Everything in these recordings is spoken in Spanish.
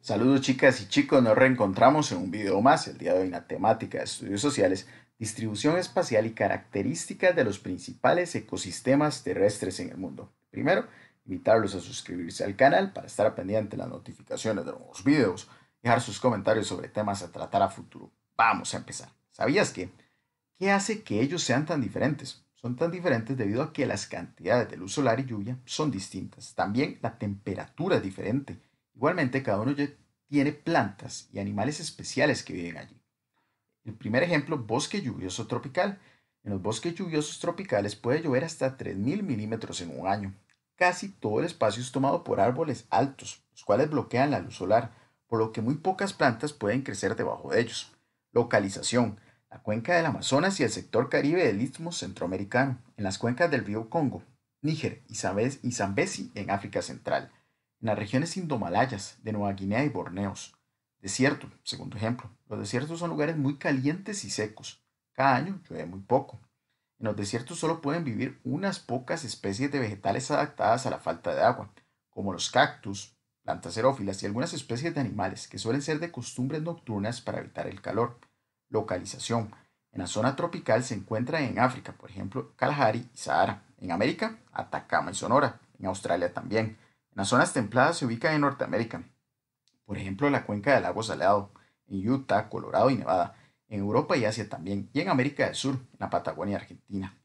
Saludos chicas y chicos, nos reencontramos en un video más, el día de hoy en la temática de estudios sociales, distribución espacial y características de los principales ecosistemas terrestres en el mundo. Primero, invitarlos a suscribirse al canal para estar pendiente de las notificaciones de nuevos videos, dejar sus comentarios sobre temas a tratar a futuro. Vamos a empezar. ¿Sabías que? ¿Qué hace que ellos sean tan diferentes? Son tan diferentes debido a que las cantidades de luz solar y lluvia son distintas. También la temperatura es diferente Igualmente, cada uno tiene plantas y animales especiales que viven allí. El primer ejemplo, bosque lluvioso tropical. En los bosques lluviosos tropicales puede llover hasta 3.000 milímetros en un año. Casi todo el espacio es tomado por árboles altos, los cuales bloquean la luz solar, por lo que muy pocas plantas pueden crecer debajo de ellos. Localización. La cuenca del Amazonas y el sector caribe del Istmo Centroamericano, en las cuencas del río Congo, Níger y Zambezi en África Central en las regiones indomalayas de Nueva Guinea y Borneos. Desierto, segundo ejemplo. Los desiertos son lugares muy calientes y secos. Cada año llueve muy poco. En los desiertos solo pueden vivir unas pocas especies de vegetales adaptadas a la falta de agua, como los cactus, plantas xerófilas y algunas especies de animales que suelen ser de costumbres nocturnas para evitar el calor. Localización. En la zona tropical se encuentra en África, por ejemplo, Kalahari y Sahara. En América, Atacama y Sonora. En Australia también. Las zonas templadas se ubican en Norteamérica, por ejemplo la cuenca del lago Salado, en Utah, Colorado y Nevada, en Europa y Asia también, y en América del Sur, en la Patagonia Argentina.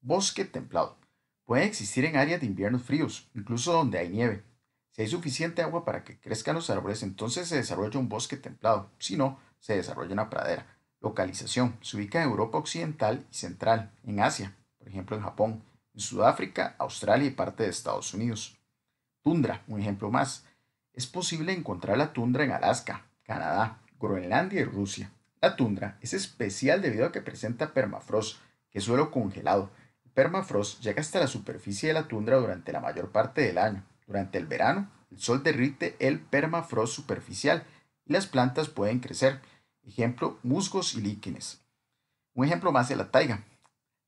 Bosque templado. Puede existir en áreas de inviernos fríos, incluso donde hay nieve. Si hay suficiente agua para que crezcan los árboles, entonces se desarrolla un bosque templado, si no, se desarrolla una pradera. Localización. Se ubica en Europa Occidental y Central, en Asia, por ejemplo en Japón, en Sudáfrica, Australia y parte de Estados Unidos tundra, un ejemplo más. Es posible encontrar la tundra en Alaska, Canadá, Groenlandia y Rusia. La tundra es especial debido a que presenta permafrost, que es suelo congelado. El permafrost llega hasta la superficie de la tundra durante la mayor parte del año. Durante el verano, el sol derrite el permafrost superficial y las plantas pueden crecer. Ejemplo, musgos y líquenes. Un ejemplo más de la taiga.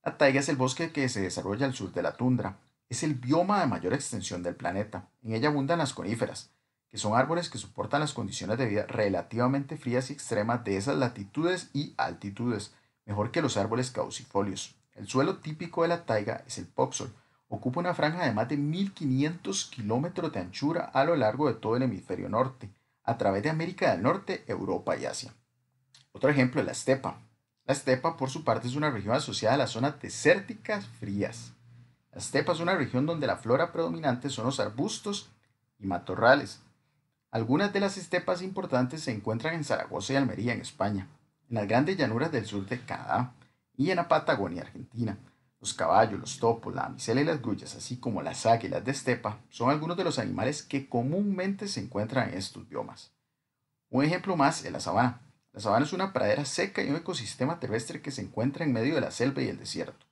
La taiga es el bosque que se desarrolla al sur de la tundra es el bioma de mayor extensión del planeta. En ella abundan las coníferas, que son árboles que soportan las condiciones de vida relativamente frías y extremas de esas latitudes y altitudes, mejor que los árboles caucifolios. El suelo típico de la taiga es el poxol. Ocupa una franja de más de 1.500 kilómetros de anchura a lo largo de todo el hemisferio norte, a través de América del Norte, Europa y Asia. Otro ejemplo es la estepa. La estepa, por su parte, es una región asociada a las zonas desérticas frías. La estepa es una región donde la flora predominante son los arbustos y matorrales. Algunas de las estepas importantes se encuentran en Zaragoza y Almería, en España, en las grandes llanuras del sur de Canadá y en la Patagonia, Argentina. Los caballos, los topos, la amicela y las grullas, así como las águilas de estepa, son algunos de los animales que comúnmente se encuentran en estos biomas. Un ejemplo más es la sabana. La sabana es una pradera seca y un ecosistema terrestre que se encuentra en medio de la selva y el desierto.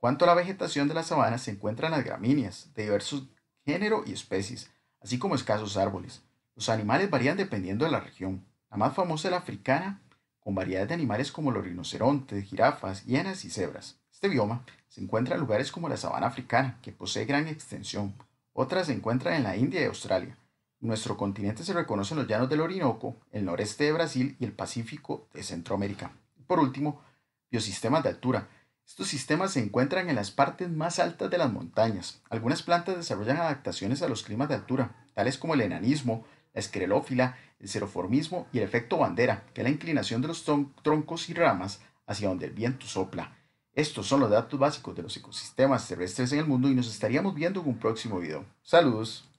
Cuanto a la vegetación de la sabana, se encuentran las gramíneas de diversos géneros y especies, así como escasos árboles. Los animales varían dependiendo de la región. La más famosa es la africana, con variedades de animales como los rinocerontes, jirafas, hienas y cebras. Este bioma se encuentra en lugares como la sabana africana, que posee gran extensión. Otras se encuentran en la India y Australia. En nuestro continente se reconocen los llanos del Orinoco, el noreste de Brasil y el Pacífico de Centroamérica. Por último, biosistemas de altura, estos sistemas se encuentran en las partes más altas de las montañas. Algunas plantas desarrollan adaptaciones a los climas de altura, tales como el enanismo, la esclerofila, el xeroformismo y el efecto bandera, que es la inclinación de los troncos y ramas hacia donde el viento sopla. Estos son los datos básicos de los ecosistemas terrestres en el mundo y nos estaríamos viendo en un próximo video. Saludos.